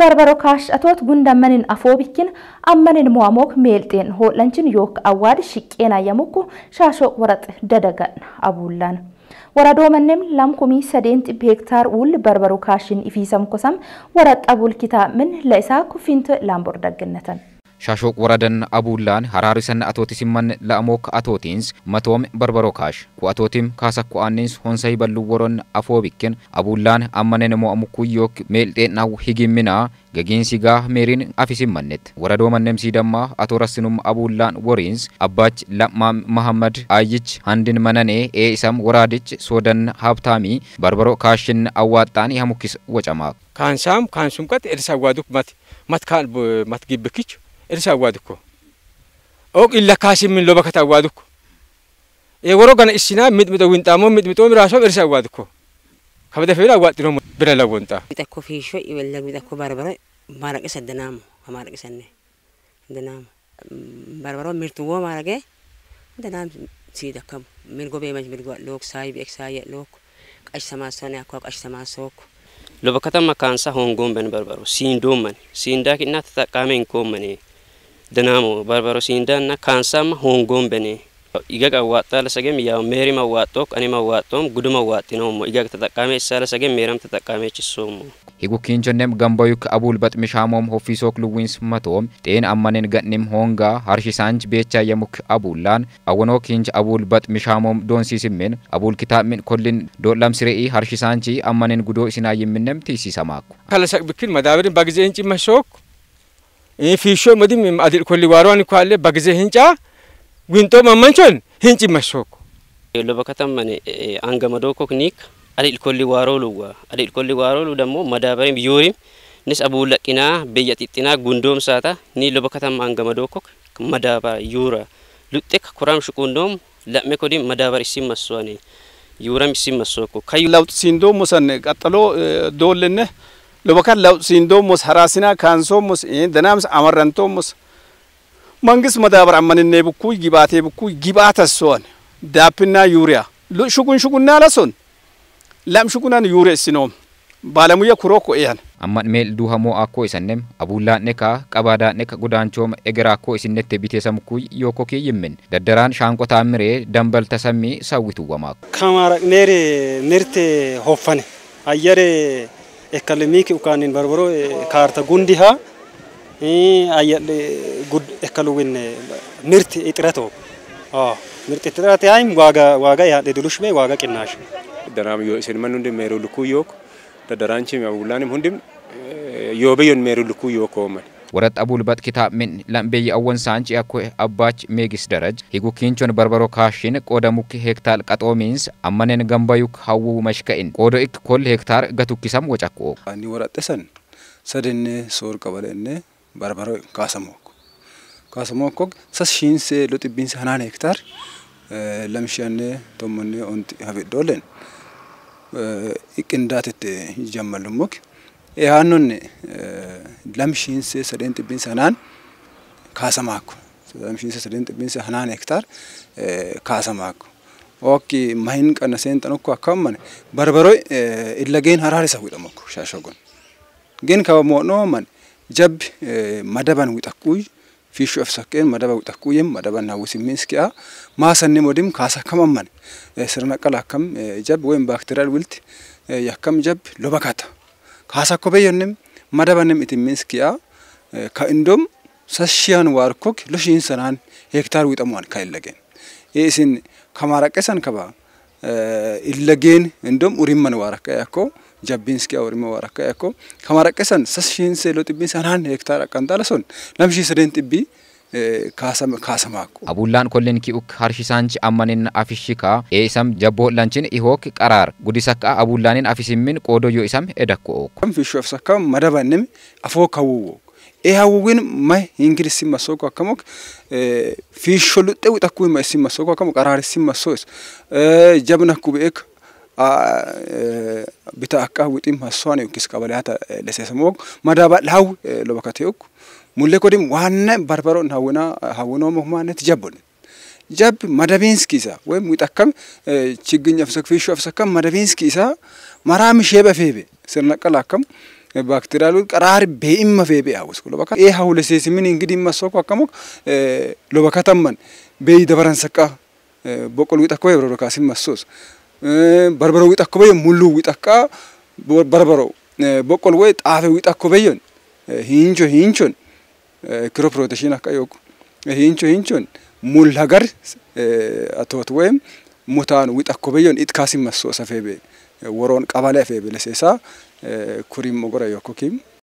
በርበሮ ካሽጠቶት ጉንደመንን አፎቢኪን አመንን ሟሞክ ሜልጤን ሆለንችን ዮክ አዋድ ሽቄና የሙኩ ሻሾ ወረጥ ደደገን አቡላን ወረዶ መንም ላምኩሚ ሰዴን ጥብ ሄክታር ውል በርበሮ ካሽን ኢፊሰም ኮሰም ወረጥ አቡል ምን ለእሳ ኩፊንት ላምቦር ሻሾቅ ወረደን አቡላን ሀራሪሰን አቶቲ ሲመን ለአሞክ አቶቲንስ መቶም በርበሮ ካሽ ኩአቶቲም ካሰኩ አኒንስ ሆንሰይ በሉ ወሮን አቡላን አመኔን ሞ አሙኩዮክ ሜልጤናው ሂጊሚና ገጊንሲ ጋ ሜሪን አፊሲም መነት ወረዶ መነም ሲደማ አቶ ረስኑም አቡላን ወሪንስ አባች ለማ መሐመድ አይች አንድን መነኔ ኤኢሰም ወራድች ሶደን ሀብታሚ በርበሮ ካሽን አዋጣን ያሙኪስ ወጨማ ካንሳም ካንሱምቀት ኤድሳ ጓዱክ እርስ አዋድኮ ኦቅ ኢለካሲ ምን ሎበከት አዋድኮ የወሮ ገነ እስና ምጥምጦ ዊንጣሞ ምጥምጦ ራሶም እርስ አዋድኮ ከበደፈላ አዋጥኖ ብረላ ወንጣ ሚጠኮ ፊሾ ይበለ ሚጠኮ ባርበረ ማረቀ ሰደናሙ ከማረቀ ሰነ ደናሙ ባርበሮ ምርትዎ ማረገ ደናም ሲደከም ምርጎ በመጅ ምርጎ ሎክ ሳይ በክሳይ ሎክ ቀሽ ሰማሶነ አኳ ቀሽ ሰማሶኩ ሎበከተማ ካንሳ ሆንጎም በን በርበሮ ሲንዶመን ሲንዳክ እና ተጠቃሜ እንኮመኔ ድናሞ በርበሮሲንዳ እና ካንሳም ሆንጎምበኔ ይገቅ አዋጣለ ሰገም ያው ሜሪ መዋጦ ቀኒ መዋጦም ጉድ መዋጢ ነው ሞ ይገቅ ተጠቃሚ ይሳለ ሰገም ሜራም ተጠቃሚ ይችሶም ሂጉኪን ጀነም ገንበዩክ አቡል በጥሚሻሞም ሆፊሶክ ልዊንስ መቶም ጤን አማኔን ገንም ሆንጋ ሀርሺሳንጅ ቤቻ የሙክ አቡላን አወኖ ኪንጅ አቡል በጥሚሻሞም ዶንሲስሜን አቡል ኪታብሚን ኮልን ዶላም ስሬኢ ሀርሺሳንቺ አማኔን ጉዶ ሲና ቲሲ ሰማኩ ካለሰቅ ብክን መዳብርን በጊዜ እንጭ መሾክ ፊሾ መዲም አዲል ኮሊ ዋሯን እኮ አለ በጊዜ ህንጫ ጉንጦ መመንቾን ህንጭ መሾኩ ሎበከተመን አንገመዶ ኮክኒክ አዲል ኮሊ ዋሮ ሉዋ አዲል ኮሊ ዋሮ ሉ ደግሞ መዳበሪም ዩሪም nis abuulaqinaa biyya xixxinaa gundoomsaata ni loba katama angamadokok madaaba yuura luxxek koram shuqundoom la'me kodin madaabar isin massoani yuuram isin massoko kayu lawt sindoom mosan qaxxalo doollenne ለወከል ሲንዶሞስ ሀራሲና ካንሶሞስ ደናምስ አመረንቶሞስ መንግስት መዳበር አመንኔ ብኩ ጊባቴ ብኩ ጊባተሶን ዳፕና ዩሪያ ሹጉን ሹጉና ለሶን ላም ሹጉናን ዩሪያ ሲኖም ባለሙያ ኩሮኮ እያን አማን ሜል ዱሃሞ አኮ ይሰነም አቡላ ነካ ቀባዳ ነካ ጉዳንቾም እግራ አኮ ይስነት ቢቴ ሰምኩ ዮኮኬ ይምን ደደራን ሻንቆ ታምሬ ደንበል ተሰሚ ሰዊቱ ወማኩ ከማራቅ ኔሬ ምርቴ ሆፈነ አየሬ ekalimiiki ukanin barbaro kaarta gundiha ayyadhe gud ekaluwin mirti itrato ah mirti itirate haim waga waaga yaadhe dilushme waaga qinnaashe danaam yoo isin mannu hundim meeru lukkuu da daranchi abullaanim hundim yoobe yon meeru lukkuu yook ooman ወረት አቡል ምን ለምቤይ አወን ሳንጭ ያኮ አባች ሜጊስ ደረጅ ሂጉ ኪንቾን በርበሮ ካሽን ቆደ ሙክ ቀጦ ሚንስ አመኔን ገንባዩክ ሀው መሽከኢን ቆዶ ኢክ ኮል ሄክታር ገቱኪሰም ወጨቆ አኒ ወረጥሰን ሰድን ሶር ቀበለነ በርበሮ ካሰሞክ ካሰሞክ ሰስሺንስ ሎጥቢንስ ሀናን ሄክታር ለምሸን ቶሞኔ ኦንቲ ሀቤዶለን ኢቅ እንዳትት ይጀመልሙክ ያኑን ለምሽንስ ሰደን ጥብን ሰናን ካሰማኩ ለምሽንስ ሰደን ጥብን ሰናን ሄክታር ካሰማኩ ኦኪ ማሂን ቀነሴን ጠንኩ አካመነ በርበሮይ ኢለገን ሀራሪሳ ጉደመኩ ሻሸጎን ግን ከሞኖ ማን ጀብ መደበን ውጠቁይ ፊሹ አፍሰቀን መደበ ውጠቁይም መደበን ናውስ ሚንስኪያ ማሰነ ሞዲም ካሳ ከመመን ስርነቀል አከም ጀብ ወይም ባክቴሪያል ውልት ያከም ጀብ ሎበካታ ካሳኮበየንም መደበንም ኢትሚንስ ኪያ ከእንዶም ሰሽያን ዋርኮክ ሎሽን ሰናን ሄክታር ዊጠሟን ካይለገን ይእሲን ከማራቀሰን ከባ ኢለጌን እንዶም ኡሪመን ዋራካያኮ ጃቢንስ ኪያ ኡሪመ ዋራካያኮ ከማራቀሰን ሰሽን ሴሎ ጥቢ ሰናን ሄክታር አቃንጣለሶን ለምሺ ስደን ጥቢ kaasamaakku. Abuullaan kolleen ki'uk harshisaanchi ammanin afishika eesam jabboollanchen ihook qaraar gudisakka abuullaanin afisimmin yoo isam edakko ook. Kan fishofsakka madabannimi afoo kawuwo. ehawugin mai ingiri simma soko akamok fisho lutte witakuima simma soko akamok ararissimma sois jabna kubek bita akka wixiim hassoon yookiis qabalaata leseesamoo madaaba dhaawu lobakateeku mullee kodim waanna barbaroon hawwinaa hawwinoo moohumaanetti jabbonne jabbi madabiinski isaa woyim wixakkam chiggin afsakfiishu afsakkam madabiinski isaa maraa mishee bafeebe sirna qala akkam ባክቴሪያሉ ቀራር በኢመ ፈቤ አውስ ሎበካ ኤ ሀውለ ሴሲሚን እንግዲህ መሶኮ አከሞ ሎበካ ተመን በይ ደበረን ሰቃ በቆልዊ ጠኮ የብሮሮካሲን መሶስ በርበሮ ዊጠኮ በየን ሙሉ ዊጠካ በርበሮ ቦቆል ወይ ጣፌ ዊጠኮ በየን ሂንቾ ሂንቾን ክሮ አካ ዮቁ ሂንቾ ሂንቾን ሙል ሀገር አቶት ወይም ሙታን ዊጠኮ በየን ኢትካሲ መሶ ሰፌቤ ወሮን ቀባለ ፌቤ ለሴሳ ኩሪም ሞጎራ ዮኮኪም